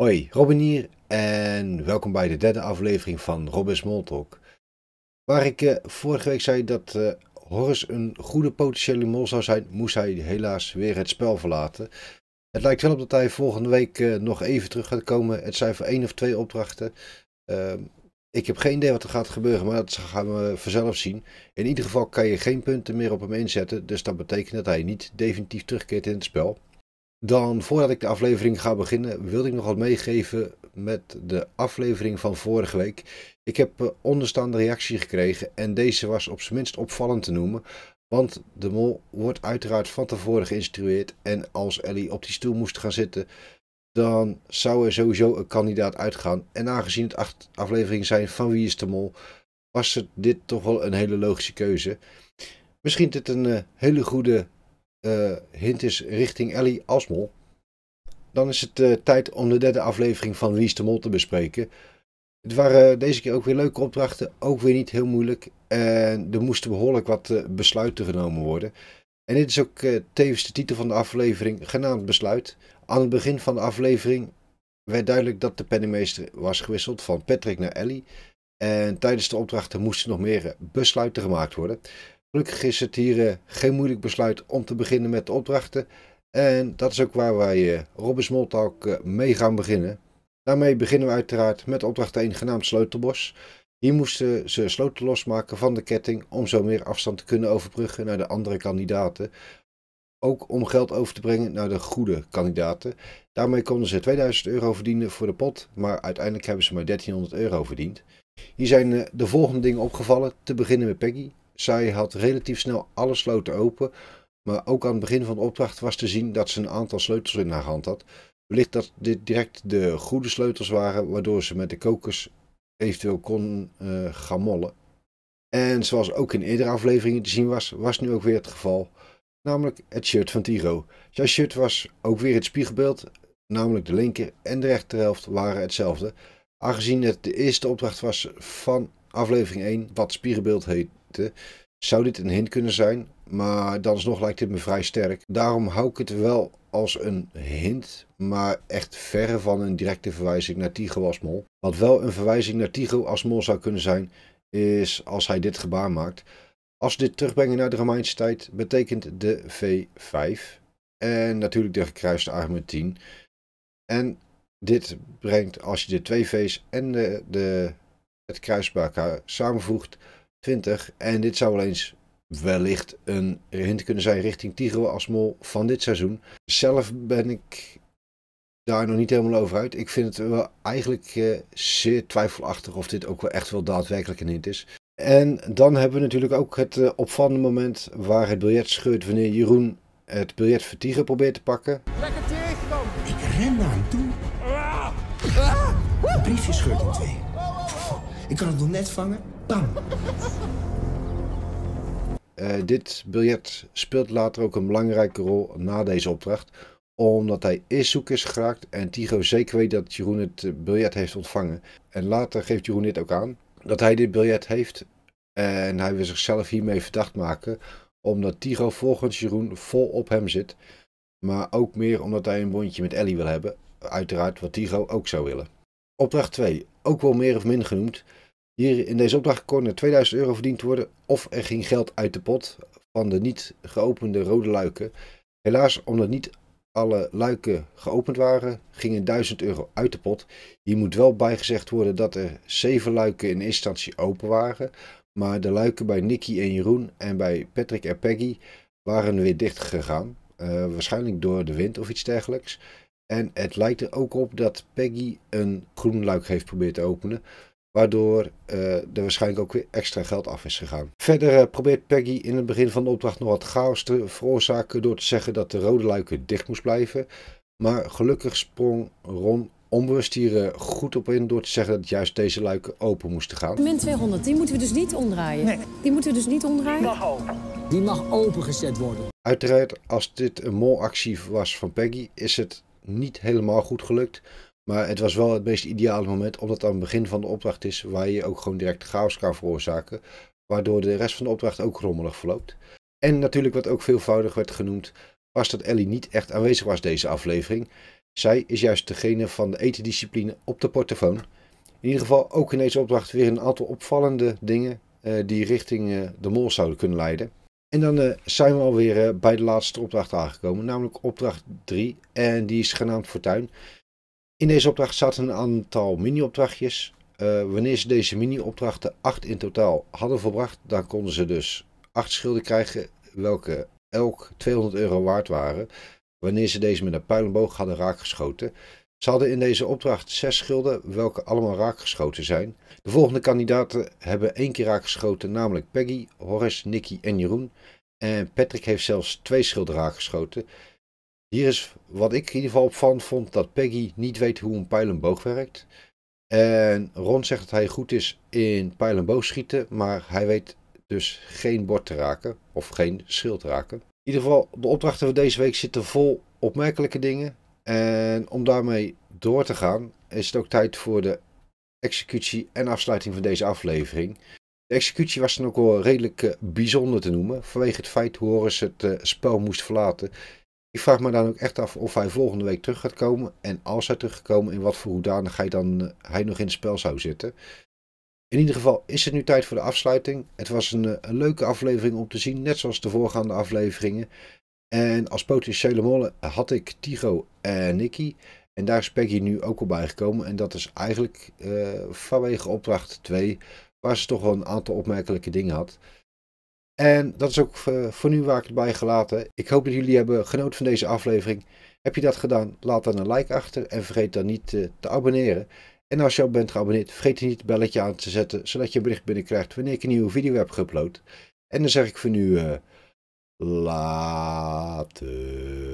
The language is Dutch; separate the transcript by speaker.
Speaker 1: Hoi, Robin hier en welkom bij de derde aflevering van Robin Smalltalk. Waar ik eh, vorige week zei dat eh, Horace een goede potentiële mol zou zijn, moest hij helaas weer het spel verlaten. Het lijkt wel op dat hij volgende week eh, nog even terug gaat komen. Het zijn voor één of twee opdrachten. Ehm, ik heb geen idee wat er gaat gebeuren, maar dat gaan we vanzelf zien. In ieder geval kan je geen punten meer op hem inzetten, dus dat betekent dat hij niet definitief terugkeert in het spel. Dan, voordat ik de aflevering ga beginnen, wilde ik nog wat meegeven met de aflevering van vorige week. Ik heb eh, onderstaande reactie gekregen en deze was op zijn minst opvallend te noemen. Want de mol wordt uiteraard van tevoren geïnstrueerd en als Ellie op die stoel moest gaan zitten, dan zou er sowieso een kandidaat uitgaan. En aangezien het acht afleveringen zijn van Wie is de Mol, was het dit toch wel een hele logische keuze. Misschien dit een eh, hele goede uh, hint is richting Ellie Asmol. Dan is het eh, tijd om de derde aflevering van Lies de Mol te bespreken. Het waren deze keer ook weer leuke opdrachten, ook weer niet heel moeilijk. En er moesten behoorlijk wat eh, besluiten genomen worden. En dit is ook tevens de titel van de aflevering, genaamd Besluit. Aan het begin van de aflevering werd duidelijk dat de penningmeester was gewisseld van Patrick naar Ellie. En tijdens de opdrachten moesten nog meer besluiten gemaakt worden. Gelukkig is het hier eh, geen moeilijk besluit om te beginnen met de opdrachten. En dat is ook waar wij eh, Robin Smalltalk eh, mee gaan beginnen. Daarmee beginnen we uiteraard met opdracht 1 genaamd Sleutelbos. Hier moesten ze sloten losmaken van de ketting om zo meer afstand te kunnen overbruggen naar de andere kandidaten. Ook om geld over te brengen naar de goede kandidaten. Daarmee konden ze 2000 euro verdienen voor de pot, maar uiteindelijk hebben ze maar 1300 euro verdiend. Hier zijn de volgende dingen opgevallen, te beginnen met Peggy. Zij had relatief snel alle sloten open, maar ook aan het begin van de opdracht was te zien dat ze een aantal sleutels in haar hand had. Wellicht dat dit direct de goede sleutels waren, waardoor ze met de kokers eventueel kon uh, gaan mollen. En zoals ook in eerdere afleveringen te zien was, was nu ook weer het geval. Namelijk het shirt van Tiro. Zijn shirt was ook weer het spiegelbeeld, namelijk de linker en de rechterhelft waren hetzelfde. Aangezien het de eerste opdracht was van aflevering 1, wat spiegelbeeld heet, zou dit een hint kunnen zijn. Maar dan is nog lijkt het me vrij sterk. Daarom hou ik het wel als een hint, maar echt verre van een directe verwijzing naar Tigo als mol. Wat wel een verwijzing naar Tigo als mol zou kunnen zijn, is als hij dit gebaar maakt. Als we dit terugbrengen naar de Romeinse tijd, betekent de V5 en natuurlijk de gekruiste armen 10. En dit brengt, als je de twee V's en de, de het kruis bij elkaar samenvoegt, 20. En dit zou wel eens wellicht een hint kunnen zijn richting Tigro als mol van dit seizoen. Zelf ben ik daar nog niet helemaal over uit. Ik vind het wel eigenlijk eh, zeer twijfelachtig of dit ook wel echt wel daadwerkelijk een hint is. En dan hebben we natuurlijk ook het eh, opvallende moment waar het biljet scheurt wanneer Jeroen het biljet voor Tigro probeert te pakken. Lekker tegen dan! Ik ren naar hem toe. Ah! Ah! briefje scheurt in twee. Ik kan het nog net vangen. Bam! Eh, dit biljet speelt later ook een belangrijke rol na deze opdracht, omdat hij eerst zoek is geraakt en Tigo zeker weet dat Jeroen het eh, biljet heeft ontvangen. En later geeft Jeroen dit ook aan, dat hij dit biljet heeft en hij wil zichzelf hiermee verdacht maken, omdat Tigo volgens Jeroen vol op hem zit, maar ook meer omdat hij een bondje met Ellie wil hebben, uiteraard wat Tigo ook zou willen. Opdracht 2, ook wel meer of min genoemd, hier in deze opdracht kon er 2000 euro verdiend worden of er ging geld uit de pot van de niet geopende rode luiken. Helaas, omdat niet alle luiken geopend waren, gingen 1000 euro uit de pot. Hier moet wel bijgezegd worden dat er 7 luiken in instantie open waren, maar de luiken bij Nicky en Jeroen en bij Patrick en Peggy waren weer dicht gegaan. Eh, waarschijnlijk door de wind of iets dergelijks. En het lijkt er ook op dat Peggy een groen luik heeft probeerd te openen. Waardoor eh, er waarschijnlijk ook weer extra geld af is gegaan. Verder eh, probeert Peggy in het begin van de opdracht nog wat chaos te veroorzaken door te zeggen dat de rode luiken dicht moest blijven. Maar gelukkig sprong Ron onbewust hier eh, goed op in door te zeggen dat juist deze luiken open moesten gaan. Min 200, die moeten we dus niet omdraaien. Die moeten we dus niet omdraaien. Die mag open. Die mag opengezet worden. Uiteraard, als dit een molactie was van Peggy, is het niet helemaal goed gelukt. Maar het was wel het meest ideale moment, omdat het aan het begin van de opdracht is waar je ook gewoon direct chaos kan veroorzaken. Waardoor de rest van de opdracht ook rommelig verloopt. En natuurlijk, wat ook veelvoudig werd genoemd, was dat Ellie niet echt aanwezig was deze aflevering. Zij is juist degene van de etendiscipline op de portofoon. In ieder geval ook in deze opdracht weer een aantal opvallende dingen eh, die richting eh, de mol zouden kunnen leiden. En dan eh, zijn we alweer bij de laatste opdracht aangekomen, namelijk opdracht 3. En die is genaamd Fortuin. In deze opdracht zaten een aantal mini-opdrachtjes. Eh, wanneer ze deze mini-opdrachten, acht in totaal, hadden volbracht, dan konden ze dus acht schilden krijgen, welke elk 200 euro waard waren. Wanneer ze deze met een pijlenboog hadden raakgeschoten. Ze hadden in deze opdracht zes schilden, welke allemaal raakgeschoten zijn. De volgende kandidaten hebben één keer raakgeschoten, namelijk Peggy, Horace, Nicky en Jeroen. En Patrick heeft zelfs twee schilden raakgeschoten. Hier is wat ik in ieder geval van vond, dat Peggy niet weet hoe een pijl en boog werkt. En Ron zegt dat hij goed is in pijl en boog schieten, maar hij weet dus geen bord te raken of geen schild te raken. In ieder geval, de opdrachten van deze week zitten vol opmerkelijke dingen. En om daarmee door te gaan, is het ook tijd voor de executie en afsluiting van deze aflevering. De executie was dan ook wel redelijk eh, bijzonder te noemen, vanwege het feit hoe ze het eh, spel moest verlaten ik vraag me dan ook echt af of hij volgende week terug gaat komen. En als hij teruggekomen in wat voor hoedanigheid dan eh, hij nog in het spel zou zitten. In ieder geval is het nu tijd voor de afsluiting. Het was eh, een, leuke aflevering om te zien, net zoals de voorgaande afleveringen. En als potentiële mollen had ik Tigo en Nicky. En daar is Peggy nu ook al bijgekomen En dat is eigenlijk eh, vanwege opdracht 2, waar ze toch wel een aantal opmerkelijke dingen had. En dat is ook eh, voor nu waar ik het bij gelaten. Ik hoop dat jullie hebben genoten van deze aflevering. Heb je dat gedaan? Laat dan een like achter en vergeet dan niet eh, te abonneren. En als je al bent geabonneerd, vergeet niet het belletje aan te zetten, zodat je een bericht binnenkrijgt wanneer ik een nieuwe video heb geüpload. En dan zeg ik voor nu, uh, later.